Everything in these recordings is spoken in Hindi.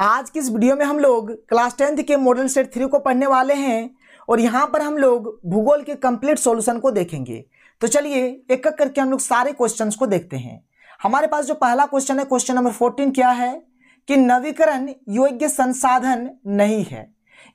आज की इस वीडियो में हम लोग क्लास टेंथ के मॉडल सेट थ्री को पढ़ने वाले हैं और यहाँ पर हम लोग भूगोल के कंप्लीट सॉल्यूशन को देखेंगे तो चलिए एक एक करके हम लोग सारे क्वेश्चंस को देखते हैं हमारे पास जो पहला क्वेश्चन है क्वेश्चन नंबर फोर्टीन क्या है कि नवीकरण योग्य संसाधन नहीं है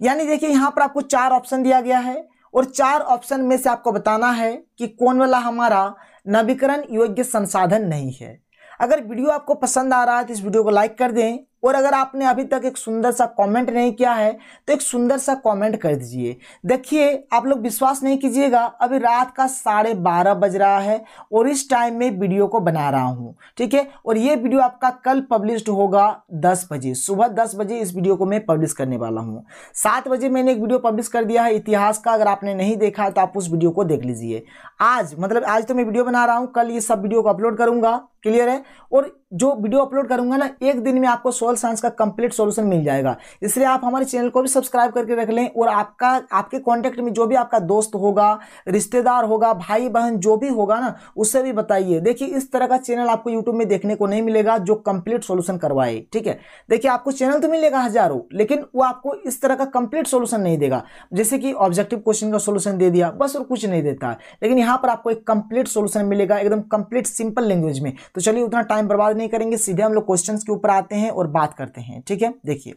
यानी देखिए यहाँ पर आपको चार ऑप्शन दिया गया है और चार ऑप्शन में से आपको बताना है कि कौन वाला हमारा नवीकरण योग्य संसाधन नहीं है अगर वीडियो आपको पसंद आ रहा है तो इस वीडियो को लाइक कर दें और अगर आपने अभी तक एक सुंदर सा कमेंट नहीं किया है तो एक सुंदर सा कमेंट कर दीजिए देखिए आप लोग विश्वास नहीं कीजिएगा अभी रात का साढ़े बारह बज रहा है और इस टाइम में वीडियो को बना रहा हूँ ठीक है और ये वीडियो आपका कल पब्लिश होगा दस बजे सुबह दस बजे इस वीडियो को मैं पब्लिश करने वाला हूँ सात बजे मैंने एक वीडियो पब्लिश कर दिया है इतिहास का अगर आपने नहीं देखा है तो आप उस वीडियो को देख लीजिए आज मतलब आज तो मैं वीडियो बना रहा हूँ कल ये सब वीडियो को अपलोड करूँगा क्लियर है और जो वीडियो अपलोड करूंगा ना एक दिन में आपको सोल साइंस का कंप्लीट सॉल्यूशन मिल जाएगा इसलिए आप हमारे चैनल को भी सब्सक्राइब करके रख लें और आपका आपके कांटेक्ट में जो भी आपका दोस्त होगा रिश्तेदार होगा भाई बहन जो भी होगा ना उससे भी बताइए देखिए इस तरह का चैनल आपको यूट्यूब में देखने को नहीं मिलेगा जो कंप्लीट सोल्यूशन करवाए ठीक है देखिए आपको चैनल तो मिलेगा हजारों लेकिन वो आपको इस तरह का कंप्लीट सोल्यूशन नहीं देगा जैसे कि ऑब्जेक्टिव क्वेश्चन का सोल्यूशन दे दिया बस और कुछ नहीं देता लेकिन यहाँ पर आपको एक कंप्लीट सोल्यूशन मिलेगा एकदम कंप्लीट सिंपल लैंग्वेज में तो चलिए उतना टाइम बर्बाद नहीं करेंगे सीधे हम लोग क्वेश्चन के ऊपर आते हैं और बात करते हैं ठीक है देखिए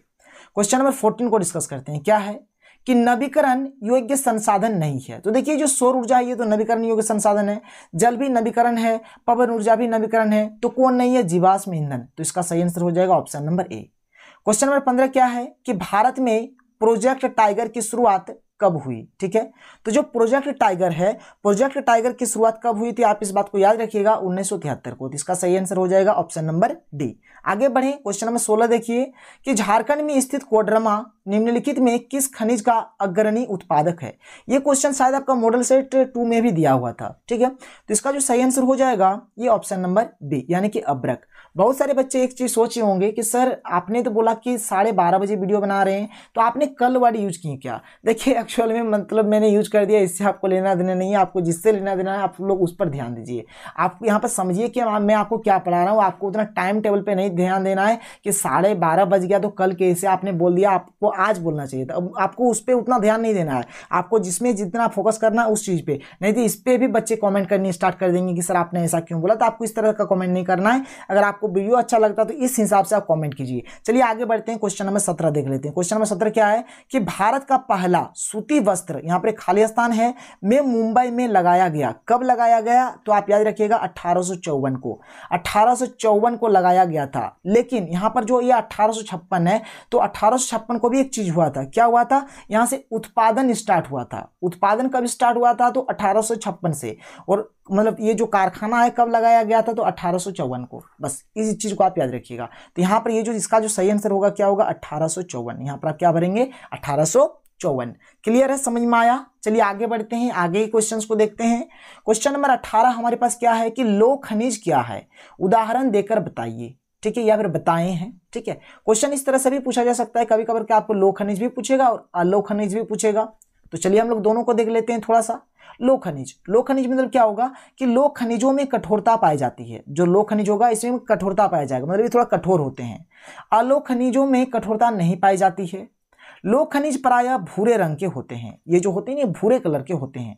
क्वेश्चन नंबर फोर्टीन को डिस्कस करते हैं क्या है कि नवीकरण योग्य संसाधन नहीं है तो देखिए जो सौर ऊर्जा है ये तो नवीकरण योग्य संसाधन है जल भी नवीकरण है पवन ऊर्जा भी नवीकरण है तो कौन नहीं है जीवाश्म ईंधन तो इसका सही आंसर हो जाएगा option number A question number पंद्रह क्या है कि भारत में प्रोजेक्ट टाइगर की शुरुआत कब हुई ठीक है तो जो प्रोजेक्ट टाइगर है प्रोजेक्ट टाइगर की शुरुआत कब हुई थी आप इस बात को याद रखिएगा उन्नीस को तो इसका सही आंसर हो जाएगा ऑप्शन नंबर डी आगे बढ़े क्वेश्चन नंबर सोलह देखिए कि झारखंड में स्थित कोडरमा निम्नलिखित में किस खनिज का अग्रणी उत्पादक है ये क्वेश्चन शायद आपका मॉडल सेट टू में भी दिया हुआ था ठीक है तो इसका जो सही आंसर हो जाएगा ये ऑप्शन नंबर बी यानी कि अब्रक बहुत सारे बच्चे एक चीज़ सोचे होंगे कि सर आपने तो बोला कि साढ़े बारह बजे वीडियो बना रहे हैं तो आपने कल वर्ड यूज की क्या देखिए एक्चुअल में मतलब मैंने यूज कर दिया इससे आपको लेना देना नहीं है आपको जिससे लेना देना है आप लोग उस पर ध्यान दीजिए आप यहाँ पर समझिए कि मैं आपको क्या पढ़ा रहा हूँ आपको उतना टाइम टेबल पर नहीं ध्यान देना है कि साढ़े बारह बज गया तो कल कैसे आपने बोल दिया आपको आज बोलना चाहिए था अब आपको उस पर उतना ध्यान नहीं देना है आपको जिसमें जितना फोकस करना है उस चीज़ पर नहीं तो इस पर भी बच्चे कॉमेंट करनी स्टार्ट कर देंगे कि सर आपने ऐसा क्यों बोला तो आपको इस तरह का कॉमेंट नहीं करना है अगर आपको वीडियो अच्छा लगता है तो इस हिसाब से आप कॉमेंट कीजिए चलिए आगे बढ़ते हैं क्वेश्चन नंबर सत्रह देख लेते हैं क्वेश्चन नंबर सत्रह क्या है कि भारत का पहला सूती वस्त्र यहाँ पर खाली स्थान है में मुंबई में लगाया गया कब लगाया गया तो आप याद रखिएगा अट्ठारह को अट्ठारह को लगाया गया था लेकिन यहाँ पर जो ये अट्ठारह है तो अट्ठारह को भी एक चीज हुआ था क्या हुआ था यहाँ से उत्पादन स्टार्ट हुआ था उत्पादन कब स्टार्ट हुआ था तो अठारह से और मतलब ये जो कारखाना है कब लगाया गया था तो अठारह को बस इस चीज़ को आप याद रखिएगा तो यहाँ पर ये जो इसका जो सही आंसर होगा क्या होगा अठारह यहाँ पर आप क्या भरेंगे अठारह चौवन क्लियर है समझ में आया चलिए आगे बढ़ते हैं आगे के क्वेश्चंस को देखते हैं क्वेश्चन नंबर अट्ठारह हमारे पास क्या है कि लो खनिज क्या है उदाहरण देकर बताइए ठीक है या फिर बताए हैं ठीक है क्वेश्चन इस तरह से भी पूछा जा सकता है कभी कभी आपको लो खनिज भी पूछेगा और अलो खनिज भी पूछेगा तो चलिए हम लोग दोनों को देख लेते हैं थोड़ा सा लो खनिज लो खनिज मतलब क्या होगा कि लो खनिजों में कठोरता पाई जाती है जो लो खनिज होगा इसमें कठोरता पाया जाएगा मतलब ये थोड़ा कठोर होते हैं अलो खनिजों में कठोरता नहीं पाई जाती है लो खनिज प्राय भूरे रंग के होते हैं ये जो होते हैं ये भूरे कलर के होते हैं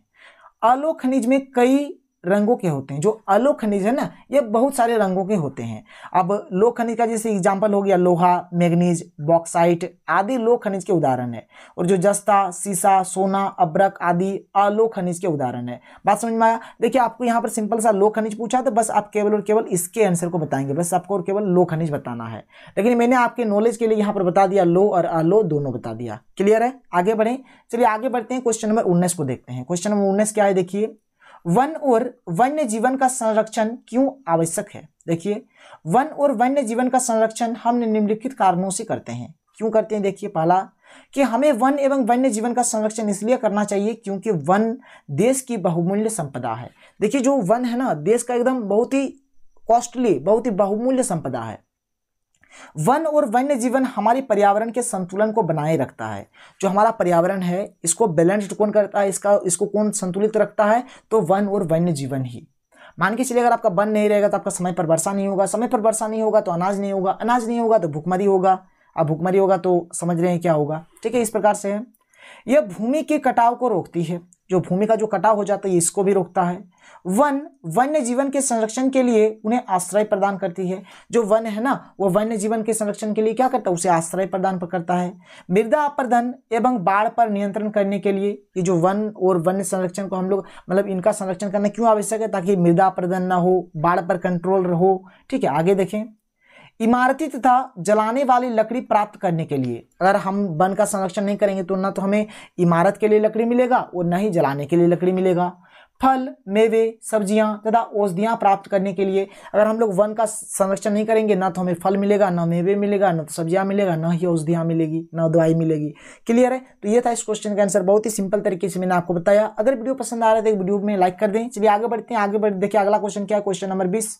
अलो खनिज में कई रंगों के होते हैं जो अलोक खनिज है ना ये बहुत सारे रंगों के होते हैं अब लोह खनिज का जैसे एग्जाम्पल हो गया लोहा मैग्नीज बॉक्साइट आदि लोह खनिज के उदाहरण है और जो जस्ता सीसा सोना अब्रक आदि अलो खनिज के उदाहरण है बात समझ में आया देखिए आपको यहाँ पर सिंपल सा लोह खनिज पूछा तो बस आप केवल और केवल इसके आंसर को बताएंगे बस आपको और केवल लोह खनिज बताना है लेकिन मैंने आपके नॉलेज के लिए यहाँ पर बता दिया लो और अलो दोनों बता दिया क्लियर है आगे बढ़ें चलिए आगे बढ़ते हैं क्वेश्चन नंबर उन्नीस को देखते हैं क्वेश्चन नंबर उन्नीस क्या है देखिए वन और वन्य जीवन का संरक्षण क्यों आवश्यक है देखिए वन और वन्य जीवन का संरक्षण हम निम्नलिखित कारणों से करते हैं क्यों करते हैं देखिए पहला कि हमें वन एवं वन्य जीवन का संरक्षण इसलिए करना चाहिए क्योंकि वन देश की बहुमूल्य संपदा है देखिए जो वन है ना देश का एकदम बहुत ही कॉस्टली बहुत ही बहुमूल्य संपदा है वन और वन्य जीवन हमारे पर्यावरण के संतुलन को बनाए रखता है जो हमारा पर्यावरण है इसको बैलेंस्ड कौन करता है इसका इसको कौन संतुलित रखता है तो वन और वन्य जीवन ही मान के चलिए अगर आपका वन नहीं रहेगा तो आपका समय पर वर्षा नहीं होगा समय पर वर्षा नहीं होगा तो अनाज नहीं होगा अनाज नहीं होगा तो भुखमरी होगा अब भुखमरी होगा तो समझ रहे हैं क्या होगा ठीक है इस प्रकार से है यह भूमि के कटाव को रोकती है जो भूमि का जो कटाव हो जाता है इसको भी रोकता है वन वन्य जीवन के संरक्षण के लिए उन्हें आश्रय प्रदान करती है जो वन है ना वो वन्य जीवन के संरक्षण के लिए क्या करता है उसे आश्रय प्रदान करता है मृदा अपर्धन एवं बाढ़ पर नियंत्रण करने के लिए ये जो वन और वन्य संरक्षण को हम लोग मतलब इनका संरक्षण करना क्यों आवश्यक है ताकि मृदा अपर्धन ना हो बाढ़ पर कंट्रोल रहो ठीक है आगे देखें इमारती तथा जलाने वाली लकड़ी प्राप्त करने के लिए अगर हम वन का संरक्षण नहीं करेंगे तो ना तो हमें इमारत के लिए लकड़ी मिलेगा और न ही जलाने के लिए लकड़ी मिलेगा फल मेवे सब्जियां तथा औषधियां प्राप्त करने के लिए अगर हम लोग वन का संरक्षण नहीं करेंगे ना तो हमें फल मिलेगा ना मेवे मिलेगा ना तो सब्जियां मिलेगा ना ही औषधियां मिलेगी ना दवाई मिलेगी क्लियर है तो ये था इस क्वेश्चन का आंसर बहुत ही सिंपल तरीके से मैंने आपको बताया अगर वीडियो पसंद आ रहा है तो वीडियो में लाइक कर दें चलिए आगे बढ़ते हैं आगे बढ़ देखिए अगला क्वेश्चन क्या है क्वेश्चन नंबर बीस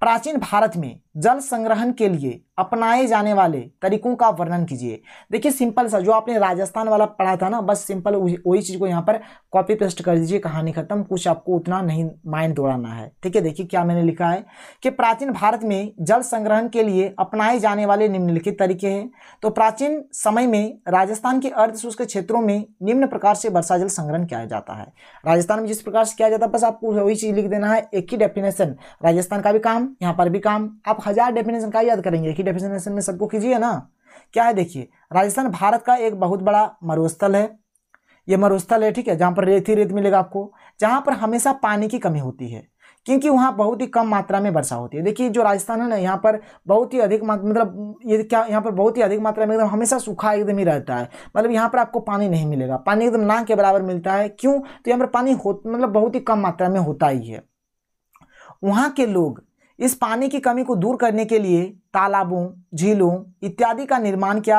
प्राचीन भारत में जल संग्रहण के लिए अपनाए जाने वाले तरीकों का वर्णन कीजिए देखिए सिंपल सा जो आपने राजस्थान वाला पढ़ा था ना बस सिंपल वही चीज़ को यहाँ पर कॉपी पेस्ट कर दीजिए कहानी खत्म कुछ आपको उतना नहीं माइंड दौड़ाना है ठीक है देखिए क्या मैंने लिखा है कि प्राचीन भारत में जल संग्रहण के लिए अपनाए जाने वाले निम्नलिखित तरीके हैं तो प्राचीन समय में राजस्थान के अर्धशुष्क क्षेत्रों में निम्न प्रकार से वर्षा जल संग्रहण किया जाता है राजस्थान में जिस प्रकार से किया जाता है बस आपको वही चीज़ लिख देना है एक ही डेफिनेशन राजस्थान का भी काम यहाँ पर भी काम आप हजार डेफिनेशन का याद करेंगे कि डेफिनेशन में सबको कीजिए ना क्या है देखिए राजस्थान भारत का एक बहुत बड़ा मरुस्थल है ये मरुस्थल है ठीक है जहाँ पर रेत ही रेत मिलेगा आपको जहाँ पर हमेशा पानी की कमी होती है क्योंकि वहाँ बहुत ही कम मात्रा में वर्षा होती है देखिए जो राजस्थान है ना यहाँ पर बहुत ही अधिक मतलब ये क्या यहाँ पर बहुत ही अधिक मात्रा में एकदम हमेशा सूखा एकदम ही रहता है मतलब यहाँ पर आपको पानी नहीं मिलेगा पानी एकदम ना के बराबर मिलता है क्यों तो यहाँ पर पानी हो मतलब बहुत ही कम मात्रा में होता ही है वहाँ के लोग इस पानी की कमी को दूर करने के लिए तालाबों झीलों इत्यादि का निर्माण किया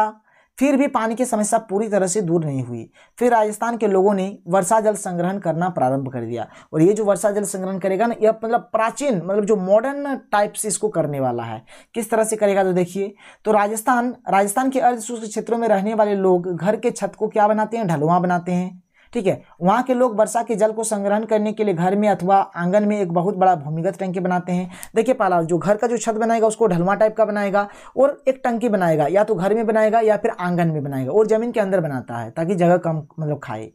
फिर भी पानी की समस्या पूरी तरह से दूर नहीं हुई फिर राजस्थान के लोगों ने वर्षा जल संग्रहण करना प्रारंभ कर दिया और ये जो वर्षा जल संग्रहण करेगा ना यह मतलब प्राचीन मतलब जो मॉडर्न टाइप से इसको करने वाला है किस तरह से करेगा तो देखिए तो राजस्थान राजस्थान के अर्धशुष्क क्षेत्रों में रहने वाले लोग घर के छत को क्या बनाते हैं ढलुआ बनाते हैं ठीक है वहाँ के लोग वर्षा के जल को संग्रहण करने के लिए घर में अथवा आंगन में एक बहुत बड़ा भूमिगत टंकी बनाते हैं देखिए पाला जो घर का जो छत बनाएगा उसको ढलवा टाइप का बनाएगा और एक टंकी बनाएगा या तो घर में बनाएगा या फिर आंगन में बनाएगा और ज़मीन के अंदर बनाता है ताकि जगह कम मतलब खाए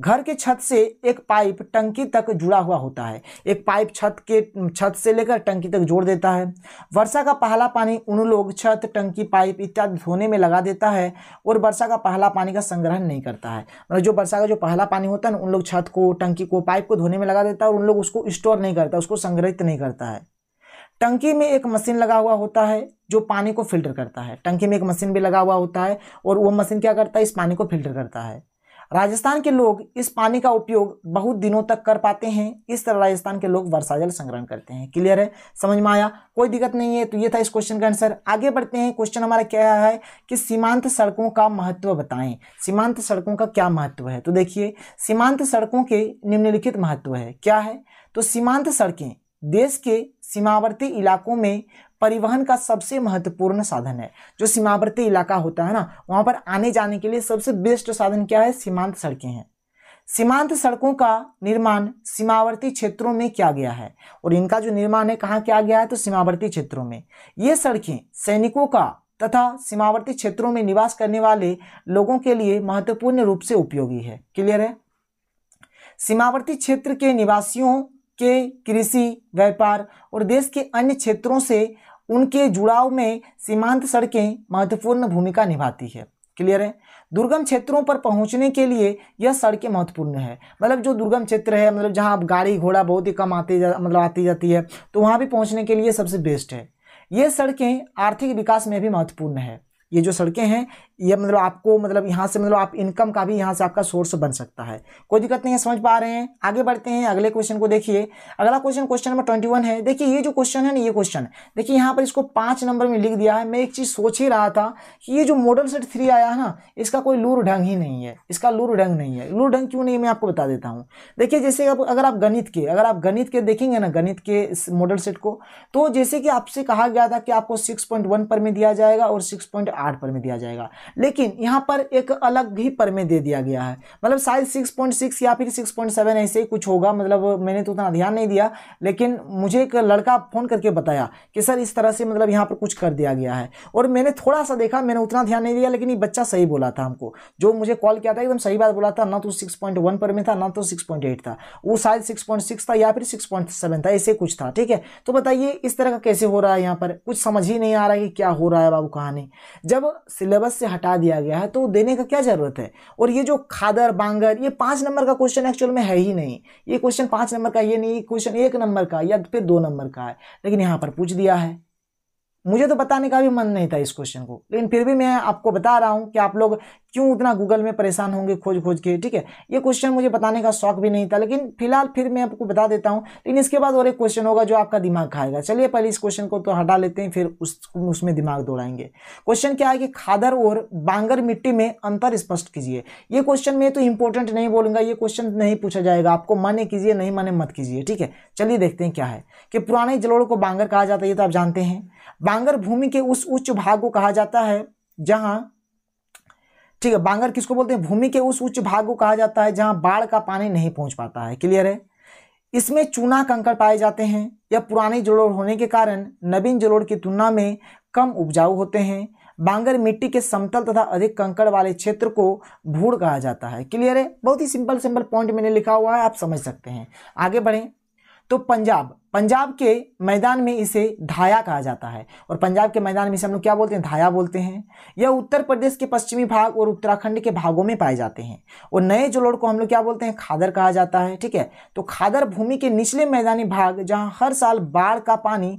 घर के छत से एक पाइप टंकी तक जुड़ा हुआ होता है एक पाइप छत के छत से लेकर टंकी तक जोड़ देता है वर्षा का पहला पानी उन लोग छत टंकी पाइप इत्यादि धोने में लगा देता है और वर्षा का पहला पानी का संग्रहण नहीं करता है और मतलब जो वर्षा का जो पहला पानी होता है ना उन लोग छत को टंकी को पाइप को धोने में लगा देता है और उन लोग उसको स्टोर नहीं करता उसको संग्रहित नहीं करता है टंकी में एक मशीन लगा हुआ होता है जो पानी को फिल्टर करता है टंकी में एक मशीन भी लगा हुआ होता है और वो मशीन क्या करता है इस पानी को फिल्टर करता है राजस्थान के लोग इस पानी का उपयोग बहुत दिनों तक कर पाते हैं इस तरह राजस्थान के लोग वर्षा जल संग्रहण करते हैं क्लियर है समझ में आया कोई दिक्कत नहीं है तो ये था इस क्वेश्चन का आंसर आगे बढ़ते हैं क्वेश्चन हमारा क्या है कि सीमांत सड़कों का महत्व बताएं सीमांत सड़कों का क्या महत्व है तो देखिए सीमांत सड़कों के निम्नलिखित महत्व है क्या है तो सीमांत सड़कें देश के सीमावर्ती इलाकों में परिवहन का सबसे महत्वपूर्ण साधन है जो सीमावर्ती इलाका होता है ना वहां पर आने जाने के लिए सबसे बेस्ट साधन क्या है सीमांत सड़कें हैं सीमांत सड़कों का निर्माण सीमावर्ती क्षेत्रों में किया गया है और इनका जो निर्माण है कहाँ किया गया है तो सीमावर्ती क्षेत्रों में ये सड़कें सैनिकों का तथा सीमावर्ती क्षेत्रों में निवास करने वाले लोगों के लिए महत्वपूर्ण रूप से उपयोगी है क्लियर है सीमावर्ती क्षेत्र के निवासियों के कृषि व्यापार और देश के अन्य क्षेत्रों से उनके जुड़ाव में सीमांत सड़कें महत्वपूर्ण भूमिका निभाती है क्लियर है दुर्गम क्षेत्रों पर पहुंचने के लिए यह सड़कें महत्वपूर्ण है मतलब जो दुर्गम क्षेत्र है मतलब जहां आप गाड़ी घोड़ा बहुत ही कम आती जा मतलब आती जाती है तो वहां भी पहुंचने के लिए सबसे बेस्ट है ये सड़कें आर्थिक विकास में भी महत्वपूर्ण है ये जो सड़कें हैं ये मतलब आपको मतलब यहाँ से मतलब आप इनकम का भी यहाँ से आपका सोर्स बन सकता है कोई दिक्कत नहीं है समझ पा रहे हैं आगे बढ़ते हैं अगले क्वेश्चन को देखिए अगला question question number twenty one है देखिए ये जो क्वेश्चन है ना ये क्वेश्चन देखिए यहाँ पर इसको पाँच नंबर में लिख दिया है मैं एक चीज़ सोच ही रहा था कि ये जो मॉडल सेट थ्री आया है ना इसका कोई लूर ढंग ही नहीं है इसका लूर ढंग नहीं है लूर ढंग क्यों नहीं मैं आपको बता देता हूँ देखिए जैसे अगर आप गणित के अगर आप गणित के देखेंगे ना गणित के इस मॉडल सेट को तो जैसे कि आपसे कहा गया था कि आपको सिक्स पॉइंट वन पर में दिया जाएगा और सिक्स पॉइंट आठ पर में दिया जाएगा लेकिन यहाँ पर एक अलग ही पर में दे दिया गया है मतलब शायद सिक्स पॉइंट सिक्स या फिर सिक्स पॉइंट सेवन ऐसे ही कुछ होगा मतलब मैंने तो उतना ध्यान नहीं दिया लेकिन मुझे एक लड़का फ़ोन करके बताया कि सर इस तरह से मतलब यहाँ पर कुछ कर दिया गया है और मैंने थोड़ा सा देखा मैंने उतना ध्यान नहीं दिया लेकिन ये बच्चा सही बोला था हमको जो मुझे कॉल किया था एकदम सही बात बोला था ना तो सिक्स पॉइंट वन पर में था ना तो सिक्स पॉइंट एट था वो शायद सिक्स पॉइंट सिक्स था या फिर सिक्स पॉइंट सेवन था ऐसे कुछ था ठीक है तो बताइए इस तरह का कैसे हो रहा है यहाँ पर कुछ समझ ही नहीं आ रहा है कि क्या हो रहा है बाबू कहानी जब सिलेबस से हटा दिया गया है तो देने का क्या ज़रूरत है और ये जो खादर बांगर ये पांच नंबर का क्वेश्चन एक्चुअल में है ही नहीं ये क्वेश्चन पांच नंबर का ये नहीं क्वेश्चन एक नंबर का या फिर दो नंबर का है लेकिन यहां पर पूछ दिया है मुझे तो बताने का भी मन नहीं था इस क्वेश्चन को लेकिन फिर भी मैं आपको बता रहा हूं कि आप लोग क्यों उतना गूगल में परेशान होंगे खोज खोज के ठीक है ये क्वेश्चन मुझे बताने का शौक भी नहीं था लेकिन फिलहाल फिर मैं आपको बता देता हूँ लेकिन इसके बाद और एक क्वेश्चन होगा जो आपका दिमाग खाएगा चलिए पहले इस क्वेश्चन को तो हटा लेते हैं फिर उस उसमें दिमाग दौड़ाएंगे क्वेश्चन क्या है कि खादर और बांगर मिट्टी में अंतर स्पष्ट कीजिए ये क्वेश्चन में तो इंपॉर्टेंट नहीं बोलूंगा ये क्वेश्चन नहीं पूछा जाएगा आपको माने कीजिए नहीं माने मत कीजिए ठीक है चलिए देखते हैं क्या है कि पुराने जलोड़ को बांगर कहा जाता है ये तो आप जानते हैं बांगर भूमि के उस उच्च भाग को कहा जाता है जहाँ ठीक है बांगर किसको बोलते हैं भूमि के उस उच्च भाग को कहा जाता है जहाँ बाढ़ का पानी नहीं पहुँच पाता है क्लियर है इसमें चूना कंकड़ पाए जाते हैं यह पुराने जलोड़ होने के कारण नवीन जलोड़ की तुलना में कम उपजाऊ होते हैं बांगर मिट्टी के समतल तथा अधिक कंकड़ वाले क्षेत्र को भूड़ कहा जाता है क्लियर है बहुत ही सिंपल सिंपल पॉइंट मैंने लिखा हुआ है आप समझ सकते हैं आगे बढ़ें तो पंजाब पंजाब के मैदान में इसे धाया कहा जाता है और पंजाब के मैदान में इसे हम लोग क्या बोलते हैं धाया बोलते हैं यह उत्तर प्रदेश के पश्चिमी भाग और उत्तराखंड के भागों में पाए जाते हैं और नए जलोड़ को हम लोग क्या बोलते हैं खादर कहा जाता है ठीक है तो खादर भूमि के निचले मैदानी भाग जहाँ हर साल बाढ़ का पानी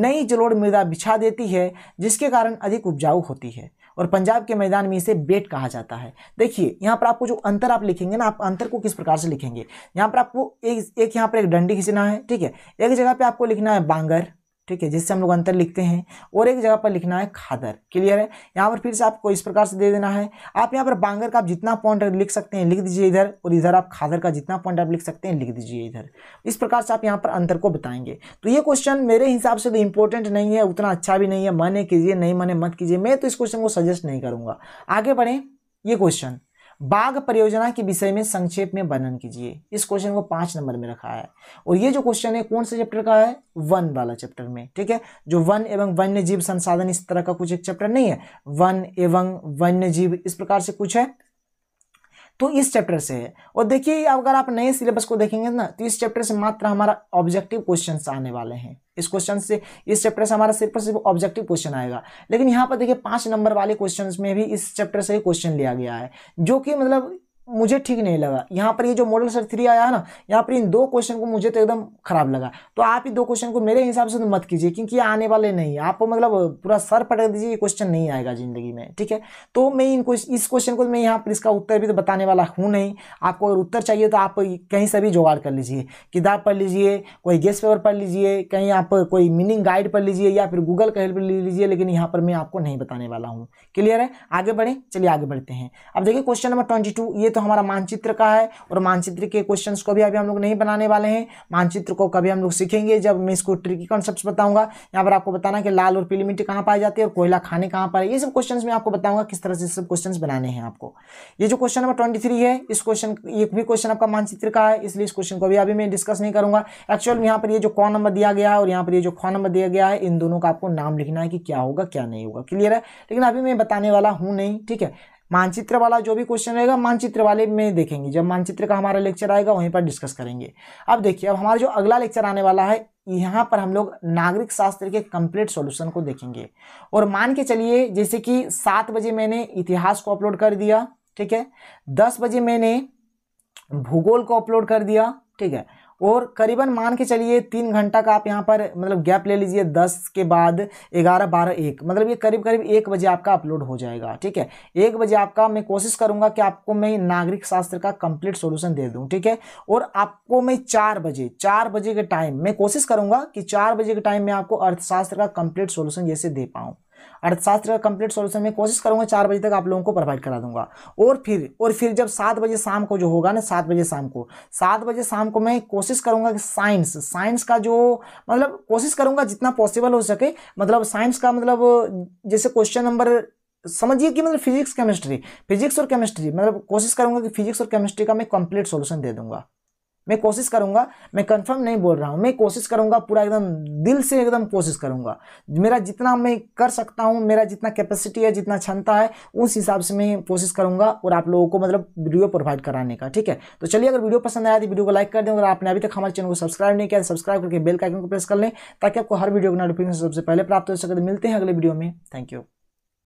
नई जलोड़ मृदा बिछा देती है जिसके कारण अधिक उपजाऊ होती है और पंजाब के मैदान में इसे बेट कहा जाता है देखिए यहाँ पर आपको जो अंतर आप लिखेंगे ना आप अंतर को किस प्रकार से लिखेंगे यहाँ पर आपको एक एक यहाँ पर एक डंडी खींचना है ठीक है एक जगह पे आपको लिखना है बांगर ठीक है जिससे हम लोग अंतर लिखते हैं और एक जगह पर लिखना है खादर क्लियर है यहाँ पर फिर से आपको इस प्रकार से दे देना है आप यहाँ पर बांगर का आप जितना पॉइंट लिख सकते हैं लिख दीजिए इधर और इधर आप खादर का जितना पॉइंट आप लिख सकते हैं लिख दीजिए इधर इस प्रकार से आप यहाँ पर अंतर को बताएंगे तो ये क्वेश्चन मेरे हिसाब से तो इंपॉर्टेंट नहीं है उतना अच्छा भी नहीं है माने कीजिए नहीं माने मत कीजिए मैं तो इस क्वेश्चन को सजेस्ट नहीं करूँगा आगे बढ़ें ये क्वेश्चन बाघ परियोजना के विषय में संक्षेप में वर्णन कीजिए इस क्वेश्चन को पांच नंबर में रखा है और ये जो क्वेश्चन है कौन से चैप्टर का है वन वाला चैप्टर में ठीक है जो वन एवं वन्य जीव संसाधन इस तरह का कुछ एक चैप्टर नहीं है वन एवं वन्य जीव इस प्रकार से कुछ है तो इस चैप्टर से है और देखिए अगर आप नए सिलेबस को देखेंगे ना तो इस चैप्टर से मात्र हमारा ऑब्जेक्टिव क्वेश्चन आने वाले हैं इस क्वेश्चन से इस चैप्टर से हमारा सिर्फ और सिर्फ ऑब्जेक्टिव क्वेश्चन आएगा लेकिन यहाँ पर देखिए पांच नंबर वाले क्वेश्चन में भी इस चैप्टर से क्वेश्चन लिया गया है जो कि मतलब मुझे ठीक नहीं लगा यहाँ पर ये जो मॉडल सर थ्री आया है ना यहाँ पर इन दो क्वेश्चन को मुझे तो एकदम खराब लगा तो आप ही दो क्वेश्चन को मेरे हिसाब से तो मत कीजिए क्योंकि ये आने वाले नहीं है आपको मतलब पूरा सर पटक दीजिए ये क्वेश्चन नहीं आएगा जिंदगी में ठीक है तो मैं इन इस क्वेश्चन को मैं यहाँ पर इसका उत्तर भी तो बताने वाला हूँ नहीं आपको अगर उत्तर चाहिए तो आप कहीं से भी जुगाड़ कर लीजिए किताब पढ़ लीजिए कोई गेस्ट पेपर पढ़ लीजिए कहीं आप कोई मीनिंग गाइड पढ़ लीजिए या फिर गूगल का हेल्प ले लीजिए लेकिन यहाँ पर मैं आपको नहीं बताने वाला हूँ क्लियर है आगे बढ़ें चलिए आगे बढ़ते हैं अब देखिए क्वेश्चन नंबर ट्वेंटी ये तो तो हमारा मानचित्र का है और मानचित्र के क्वेश्चन को भी अभी हम लोग नहीं बनाने वाले हैं मानचित्र को कभी हम लोग सीखेंगे जब मैं इसको ट्रिकी कॉन्सेप्ट बताऊंगा यहाँ पर आपको बताना कि लाल और पीली मिट्टी कहाँ पाई जाती है और कोयला खाने कहाँ पर ये सब क्वेश्चन में आपको बताऊंगा किस तरह से सब क्वेश्चन बनाने हैं आपको ये जो क्वेश्चन नंबर ट्वेंटी है इस क्वेश्चन एक भी क्वेश्चन आपका मानचित्र का है इसलिए इस क्वेश्चन को भी अभी मैं डिस्कस नहीं करूंगा एक्चुअल यहाँ पर ये जो कौन नंबर दिया गया है और यहाँ पर ये जो खौ नंबर दिया गया है इन दोनों का आपको नाम लिखना है कि क्या होगा क्या नहीं होगा क्लियर है लेकिन अभी मैं बताने वाला हूँ नहीं ठीक है मानचित्र वाला जो भी क्वेश्चन रहेगा मानचित्र वाले में देखेंगे जब मानचित्र का हमारा लेक्चर आएगा वहीं पर डिस्कस करेंगे अब देखिए अब हमारा जो अगला लेक्चर आने वाला है यहाँ पर हम लोग नागरिक शास्त्र के कंप्लीट सॉल्यूशन को देखेंगे और मान के चलिए जैसे कि सात बजे मैंने इतिहास को अपलोड कर दिया ठीक है दस बजे मैंने भूगोल को अपलोड कर दिया ठीक है और करीबन मान के चलिए तीन घंटा का आप यहाँ पर मतलब गैप ले लीजिए दस के बाद ग्यारह बारह एक मतलब ये करीब करीब एक बजे आपका अपलोड हो जाएगा ठीक है एक बजे आपका मैं कोशिश करूँगा कि आपको मैं नागरिक शास्त्र का कंप्लीट सोल्यूशन दे दूँ ठीक है और आपको मैं चार बजे चार बजे के टाइम मैं कोशिश करूँगा कि चार बजे के टाइम में आपको अर्थशास्त्र का कंप्लीट सोल्यूशन जैसे दे पाऊँ अर्थशास्त्र का कंप्लीट सॉल्यूशन मैं कोशिश करूँगा चार बजे तक आप लोगों को प्रोवाइड करा दूंगा और फिर और फिर जब सात बजे शाम को जो होगा ना सात बजे शाम को सात बजे शाम को मैं कोशिश करूंगा कि साइंस साइंस का जो मतलब कोशिश करूंगा जितना पॉसिबल हो सके मतलब साइंस का मतलब जैसे क्वेश्चन नंबर समझिए कि मतलब फिजिक्स केमिस्ट्री फिजिक्स और केमिस्ट्री मतलब कोशिश करूंगा कि फिजिक्स और केमिस्ट्री का मैं कंप्लीट सोल्यूशन दे दूंगा मैं कोशिश करूंगा मैं कंफर्म नहीं बोल रहा हूँ मैं कोशिश करूंगा पूरा एकदम दिल से एकदम कोशिश करूंगा मेरा जितना मैं कर सकता हूँ मेरा जितना कैपेसिटी है जितना क्षमता है उस हिसाब से मैं कोशिश करूंगा और आप लोगों को मतलब वीडियो प्रोवाइड कराने का ठीक है तो चलिए अगर वीडियो पसंद आया तो वीडियो को लाइक कर दें अगर आपने अभी तक हमारे चैनल को सब्सक्राइब नहीं किया सब्सक्राइब करके बेल का आइकन को प्रेस कर लें ताकि आपको हर वीडियो का नोटिफिकेशन सबसे पहले प्राप्त हो सके तो मिलते हैं अगले वीडियो में थैंक यू